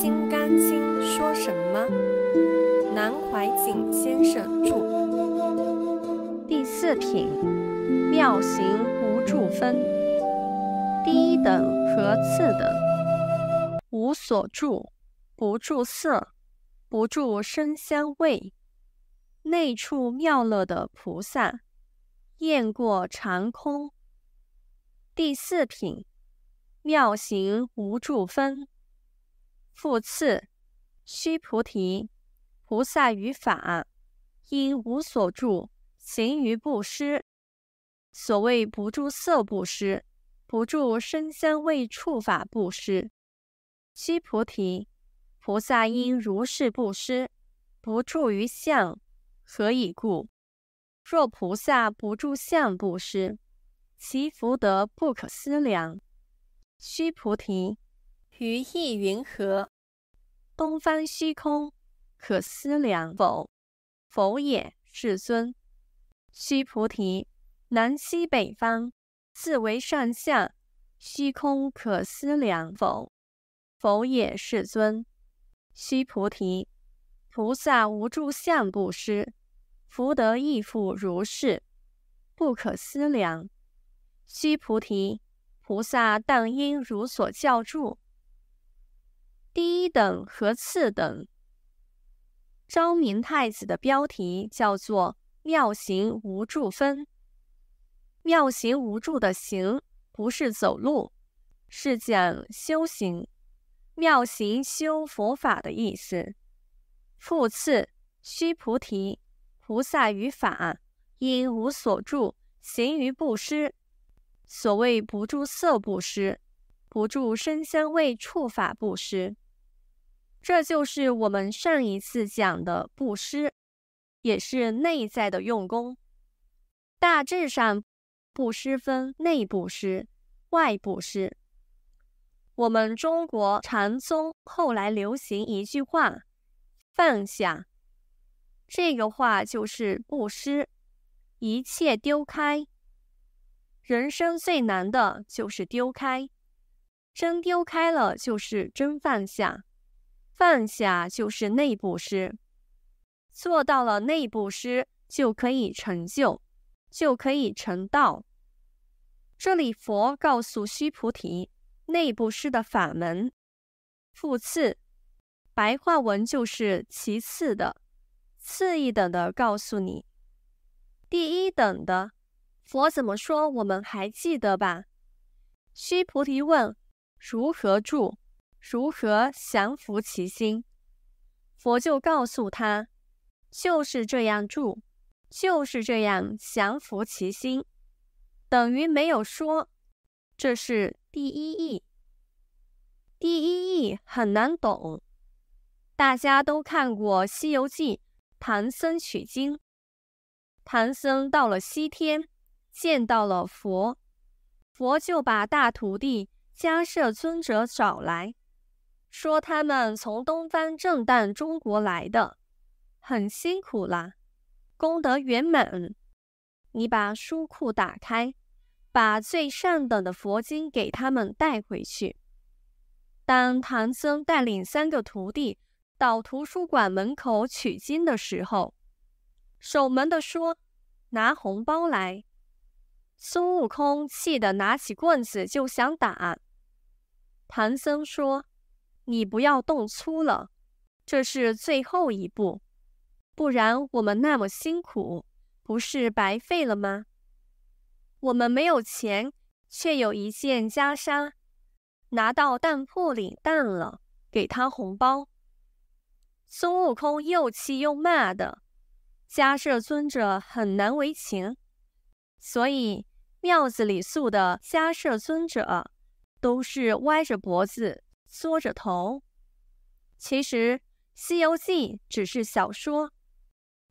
金刚经说什么？南怀瑾先生著。第四品，妙行无著分。第一等和次等，无所住，不住色，不住声香味，内处妙乐的菩萨，雁过长空。第四品，妙行无著分。复次，须菩提，菩萨于法，应无所住，行于布施。所谓不住色布施，不住声香味触法布施。须菩提，菩萨应如是布施，不住于相。何以故？若菩萨不住相布施，其福德不可思量。须菩提。于意云何？东方虚空可思量否？否也，世尊。须菩提，南西北方四维上下虚空可思量否？否也，世尊。须菩提，菩萨无住相布施，福德亦复如是，不可思量。须菩提，菩萨当应如所教住。第一等和次等，昭明太子的标题叫做“妙行无助分”。妙行无助的“行”不是走路，是讲修行，妙行修佛法的意思。复次，须菩提，菩萨于法，因无所住，行于布施。所谓不住色布施，不住身香味触法布施。这就是我们上一次讲的布施，也是内在的用功。大致上，布施分内布施、外布施。我们中国禅宗后来流行一句话：“放下。”这个话就是布施，一切丢开。人生最难的就是丢开，真丢开了就是真放下。放下就是内部师，做到了内部师就可以成就，就可以成道。这里佛告诉须菩提，内部师的法门，复次，白话文就是其次的，次一等的，告诉你，第一等的，佛怎么说？我们还记得吧？须菩提问：如何住？如何降服其心？佛就告诉他：“就是这样住，就是这样降服其心。”等于没有说，这是第一义。第一义很难懂。大家都看过《西游记》，唐僧取经，唐僧到了西天，见到了佛，佛就把大徒弟迦叶尊者找来。说他们从东方正旦中国来的，很辛苦啦，功德圆满。你把书库打开，把最上等的佛经给他们带回去。当唐僧带领三个徒弟到图书馆门口取经的时候，守门的说：“拿红包来。”孙悟空气得拿起棍子就想打。唐僧说。你不要动粗了，这是最后一步，不然我们那么辛苦，不是白费了吗？我们没有钱，却有一件袈裟，拿到当铺领当了，给他红包。孙悟空又气又骂的，迦裟尊者很难为情，所以庙子里塑的迦裟尊者都是歪着脖子。缩着头。其实《西游记》只是小说，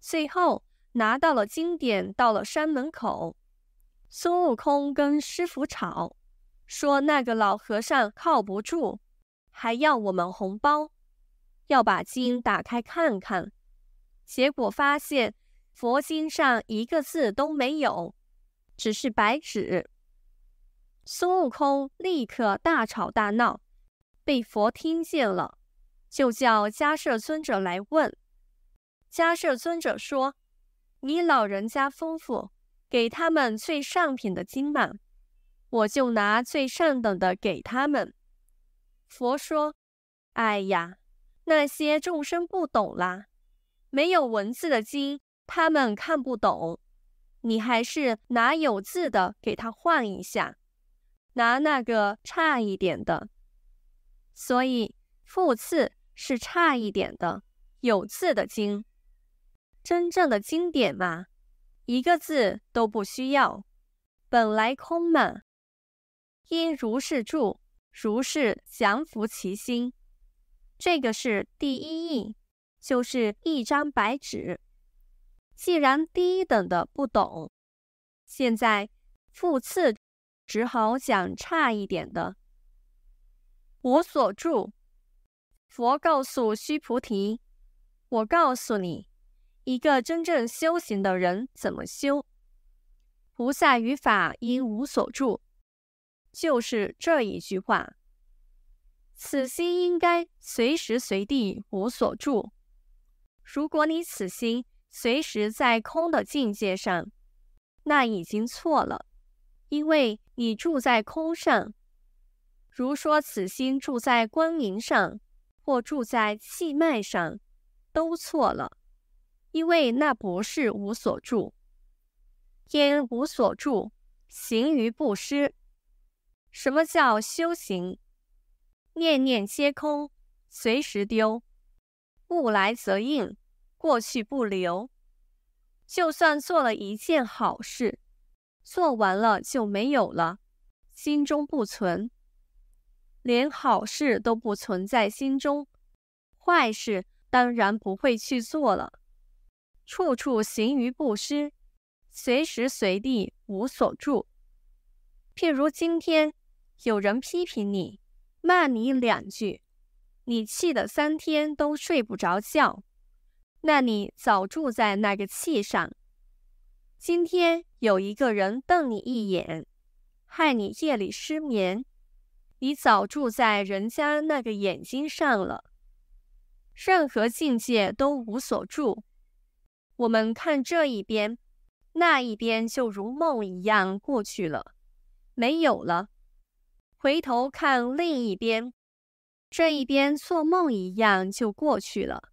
最后拿到了经典，到了山门口，孙悟空跟师傅吵，说那个老和尚靠不住，还要我们红包，要把经打开看看。结果发现佛经上一个字都没有，只是白纸。孙悟空立刻大吵大闹。被佛听见了，就叫迦摄尊者来问。迦摄尊者说：“你老人家吩咐给他们最上品的经嘛，我就拿最上等的给他们。”佛说：“哎呀，那些众生不懂啦，没有文字的经他们看不懂，你还是拿有字的给他换一下，拿那个差一点的。”所以，复次是差一点的，有字的经。真正的经典嘛，一个字都不需要。本来空嘛，因如是住，如是降伏其心。这个是第一义，就是一张白纸。既然第一等的不懂，现在复次只好讲差一点的。无所住。佛告诉须菩提：“我告诉你，一个真正修行的人怎么修？菩萨于法应无所住，就是这一句话。此心应该随时随地无所住。如果你此心随时在空的境界上，那已经错了，因为你住在空上。”如说此心住在光明上，或住在气脉上，都错了，因为那不是无所住。天无所住，行于不施。什么叫修行？念念皆空，随时丢。物来则应，过去不留。就算做了一件好事，做完了就没有了，心中不存。连好事都不存在心中，坏事当然不会去做了。处处行于不施，随时随地无所住。譬如今天有人批评你、骂你两句，你气得三天都睡不着觉，那你早住在那个气上。今天有一个人瞪你一眼，害你夜里失眠。你早住在人家那个眼睛上了，任何境界都无所住。我们看这一边，那一边就如梦一样过去了，没有了。回头看另一边，这一边做梦一样就过去了。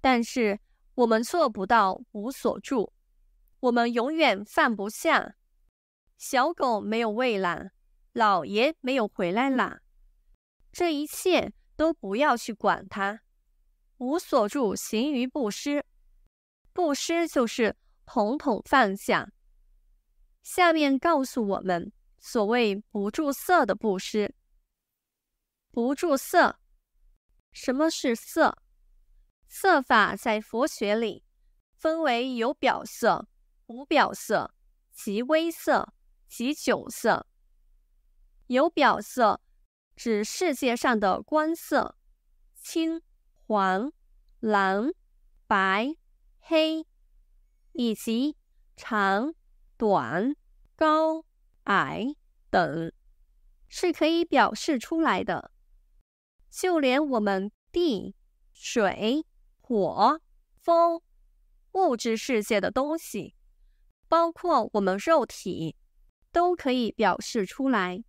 但是我们做不到无所住，我们永远放不下。小狗没有喂懒。老爷没有回来啦。这一切都不要去管他，无所住行于布施。布施就是统统放下。下面告诉我们，所谓不住色的布施，不住色。什么是色？色法在佛学里分为有表色、无表色、即微色、即久色。有表色，指世界上的观色，青、黄、蓝、白、黑，以及长短、高矮等，是可以表示出来的。就连我们地、水、火、风，物质世界的东西，包括我们肉体，都可以表示出来。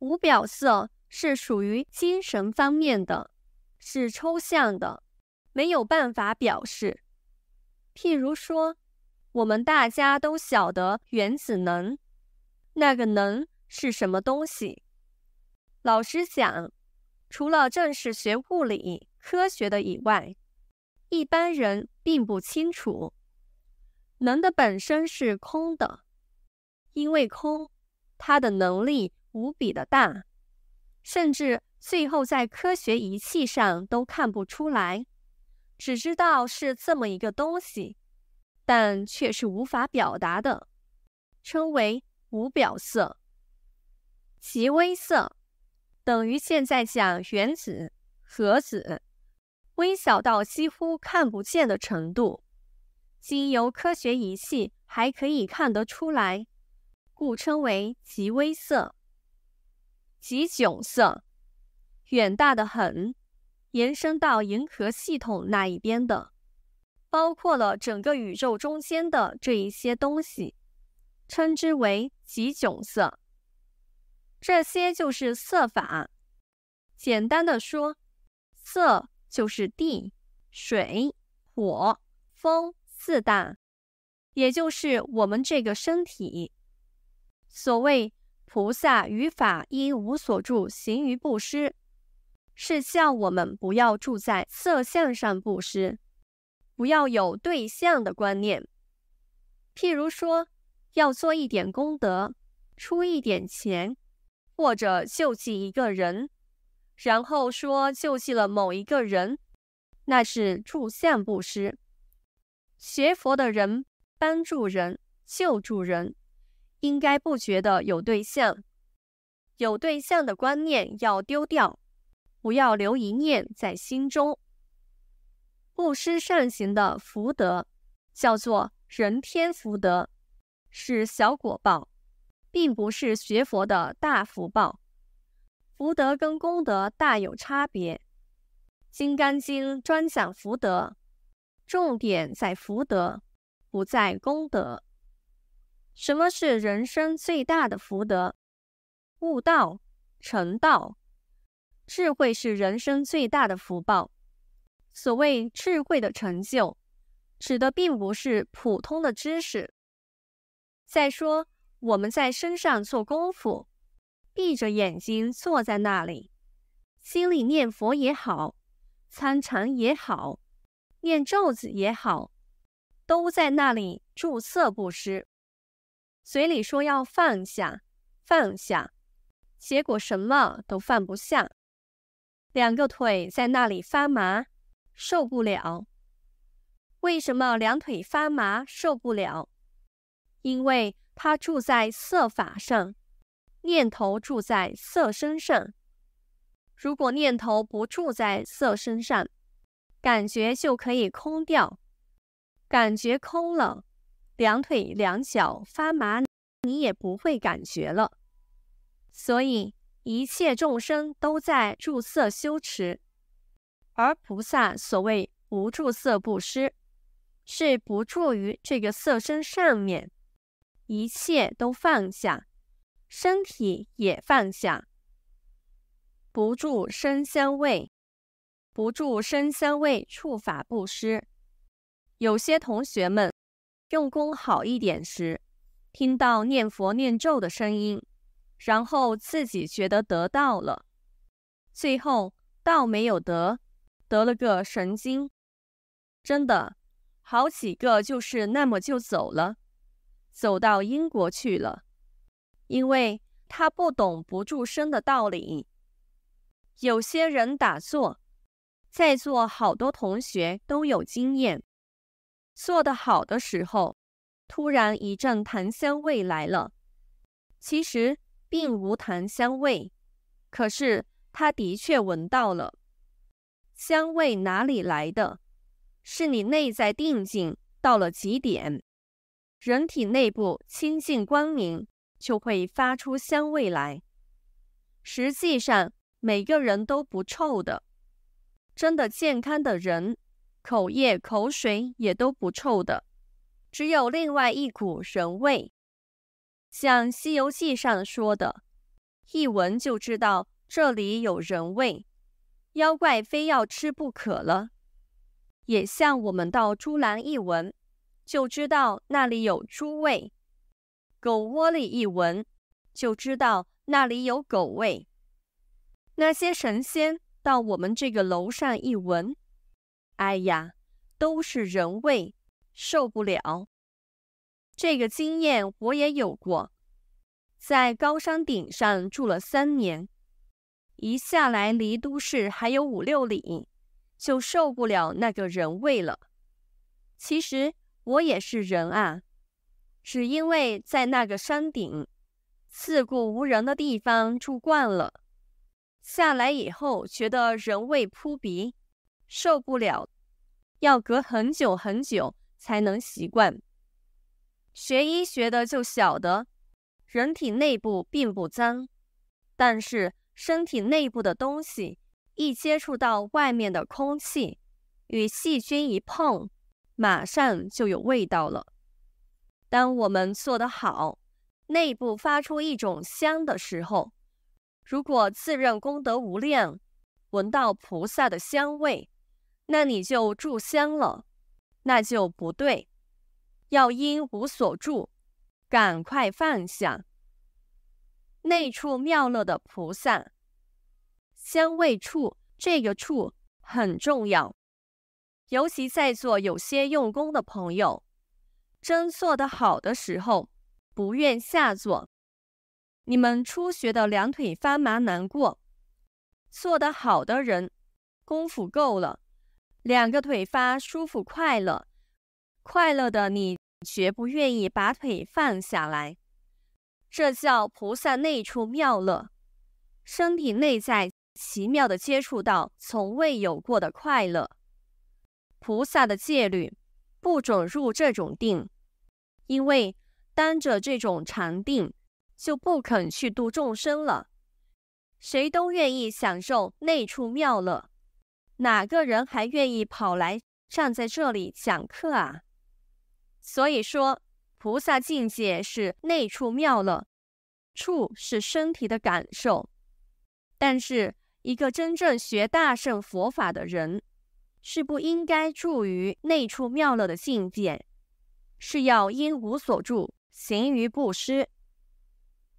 无表色是属于精神方面的，是抽象的，没有办法表示。譬如说，我们大家都晓得原子能，那个能是什么东西？老实讲，除了正式学物理科学的以外，一般人并不清楚。能的本身是空的，因为空，它的能力。无比的大，甚至最后在科学仪器上都看不出来，只知道是这么一个东西，但却是无法表达的，称为无表色。极微色等于现在讲原子、核子，微小到几乎看不见的程度，经由科学仪器还可以看得出来，故称为极微色。极囧色，远大的很，延伸到银河系统那一边的，包括了整个宇宙中间的这一些东西，称之为极囧色。这些就是色法。简单的说，色就是地、水、火、风四大，也就是我们这个身体。所谓。菩萨于法应无所住，行于布施，是叫我们不要住在色相上布施，不要有对象的观念。譬如说，要做一点功德，出一点钱，或者救济一个人，然后说救济了某一个人，那是住相布施。学佛的人帮助人，救助人。应该不觉得有对象，有对象的观念要丢掉，不要留一念在心中。布施善行的福德叫做人天福德，是小果报，并不是学佛的大福报。福德跟功德大有差别，《金刚经》专讲福德，重点在福德，不在功德。什么是人生最大的福德？悟道、成道，智慧是人生最大的福报。所谓智慧的成就，指的并不是普通的知识。再说，我们在身上做功夫，闭着眼睛坐在那里，心里念佛也好，参禅也好，念咒子也好，都在那里注册布施。嘴里说要放下，放下，结果什么都放不下。两个腿在那里发麻，受不了。为什么两腿发麻受不了？因为他住在色法上，念头住在色身上。如果念头不住在色身上，感觉就可以空掉，感觉空了。两腿两脚发麻，你也不会感觉了。所以一切众生都在住色修持，而菩萨所谓无住色不施，是不住于这个色身上面，一切都放下，身体也放下，不住身香味，不住身香味触法布施。有些同学们。用功好一点时，听到念佛念咒的声音，然后自己觉得得到了，最后道没有得，得了个神经。真的，好几个就是那么就走了，走到英国去了，因为他不懂不住身的道理。有些人打坐，在座好多同学都有经验。做的好的时候，突然一阵檀香味来了。其实并无檀香味，可是他的确闻到了。香味哪里来的？是你内在定境到了极点，人体内部清净光明，就会发出香味来。实际上，每个人都不臭的，真的健康的人。口液、口水也都不臭的，只有另外一股人味。像《西游记》上说的，一闻就知道这里有人味，妖怪非要吃不可了。也像我们到猪栏一闻，就知道那里有猪味；狗窝里一闻，就知道那里有狗味。那些神仙到我们这个楼上一闻。哎呀，都是人味，受不了。这个经验我也有过，在高山顶上住了三年，一下来离都市还有五六里，就受不了那个人味了。其实我也是人啊，只因为在那个山顶四顾无人的地方住惯了，下来以后觉得人味扑鼻。受不了，要隔很久很久才能习惯。学医学的就晓得，人体内部并不脏，但是身体内部的东西一接触到外面的空气，与细菌一碰，马上就有味道了。当我们做得好，内部发出一种香的时候，如果自认功德无量，闻到菩萨的香味。那你就住香了，那就不对，要因无所住，赶快放下。内处妙乐的菩萨，香味处这个处很重要，尤其在座有些用功的朋友，真做得好的时候，不愿下坐，你们初学的两腿发麻难过，做得好的人，功夫够了。两个腿发舒服快乐，快乐的你绝不愿意把腿放下来。这叫菩萨内处妙乐，身体内在奇妙的接触到从未有过的快乐。菩萨的戒律不准入这种定，因为当着这种禅定就不肯去度众生了。谁都愿意享受内处妙乐。哪个人还愿意跑来站在这里讲课啊？所以说，菩萨境界是内处妙乐，处是身体的感受。但是，一个真正学大圣佛法的人，是不应该住于内处妙乐的境界，是要因无所住行于布施。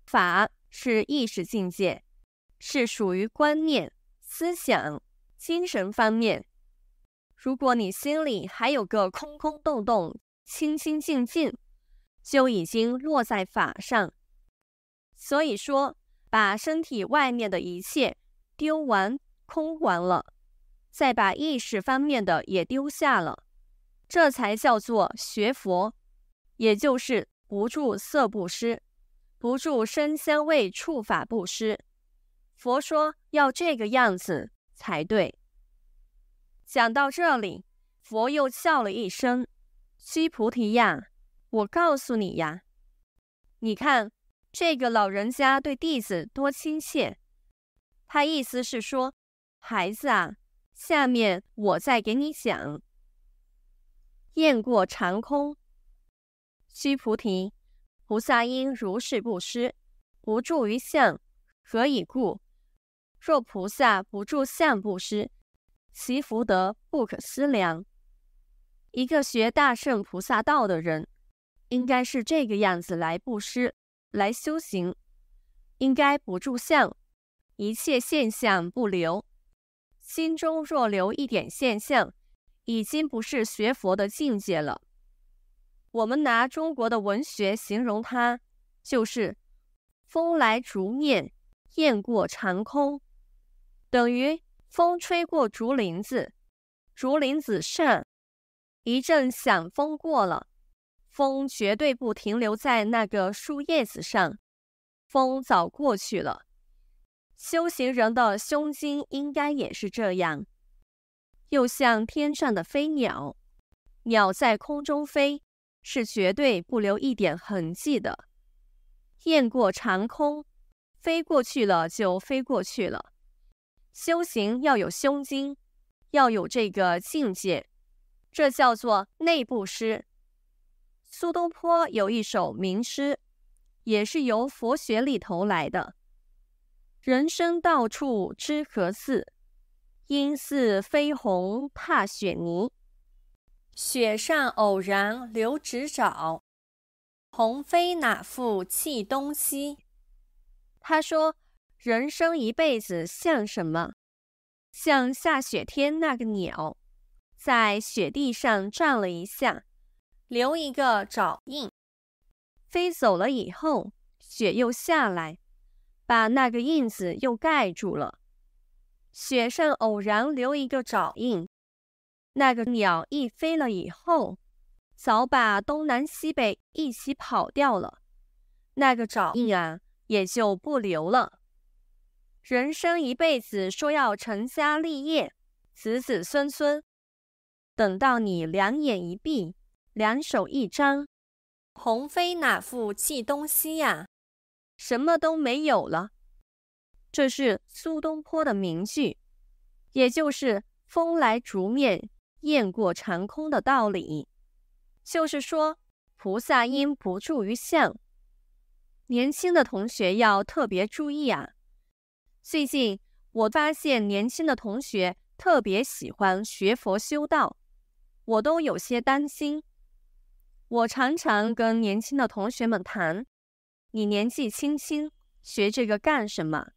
法是意识境界，是属于观念思想。精神方面，如果你心里还有个空空洞洞、清清净净，就已经落在法上。所以说，把身体外面的一切丢完、空完了，再把意识方面的也丢下了，这才叫做学佛，也就是不住色不施，不住身香味触法不施。佛说要这个样子。才对。讲到这里，佛又笑了一声：“须菩提呀，我告诉你呀，你看这个老人家对弟子多亲切。他意思是说，孩子啊，下面我再给你讲。雁过长空，须菩提，菩萨因如是布施，无助于相，何以故？”若菩萨不住相布施，其福德不可思量。一个学大圣菩萨道的人，应该是这个样子来布施、来修行，应该不住相，一切现象不留。心中若留一点现象，已经不是学佛的境界了。我们拿中国的文学形容它，就是“风来竹念，雁过长空”。等于风吹过竹林子，竹林子上一阵响风过了，风绝对不停留在那个树叶子上，风早过去了。修行人的胸襟应该也是这样。又像天上的飞鸟，鸟在空中飞，是绝对不留一点痕迹的。雁过长空，飞过去了就飞过去了。修行要有胸襟，要有这个境界，这叫做内部诗。苏东坡有一首名诗，也是由佛学里头来的：“人生到处知何似，应似飞鸿踏雪泥。雪上偶然留指爪，鸿飞哪复计东西。”他说。人生一辈子像什么？像下雪天那个鸟，在雪地上转了一下，留一个爪印，飞走了以后，雪又下来，把那个印子又盖住了。雪上偶然留一个爪印，那个鸟一飞了以后，早把东南西北一起跑掉了，那个爪印啊，也就不留了。人生一辈子说要成家立业，子子孙孙，等到你两眼一闭，两手一张，鸿飞哪复寄东西呀？什么都没有了。这是苏东坡的名句，也就是“风来竹面，雁过长空”的道理。就是说，菩萨因不住于相。年轻的同学要特别注意啊！最近我发现年轻的同学特别喜欢学佛修道，我都有些担心。我常常跟年轻的同学们谈：“你年纪轻轻学这个干什么？”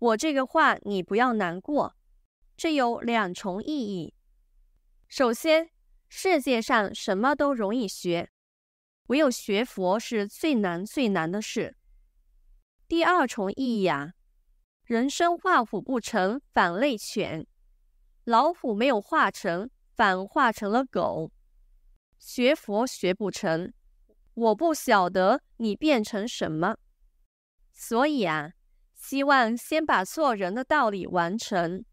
我这个话你不要难过，这有两重意义。首先，世界上什么都容易学，唯有学佛是最难最难的事。第二重意义啊。人生画虎不成反类犬，老虎没有画成，反画成了狗。学佛学不成，我不晓得你变成什么。所以啊，希望先把做人的道理完成，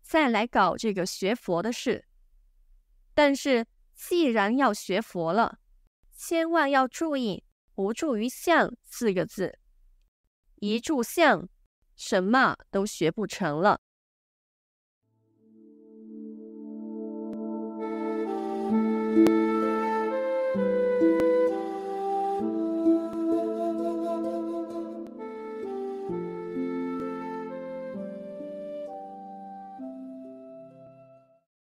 再来搞这个学佛的事。但是既然要学佛了，千万要注意“不住于相”四个字，一炷相。什么都学不成了。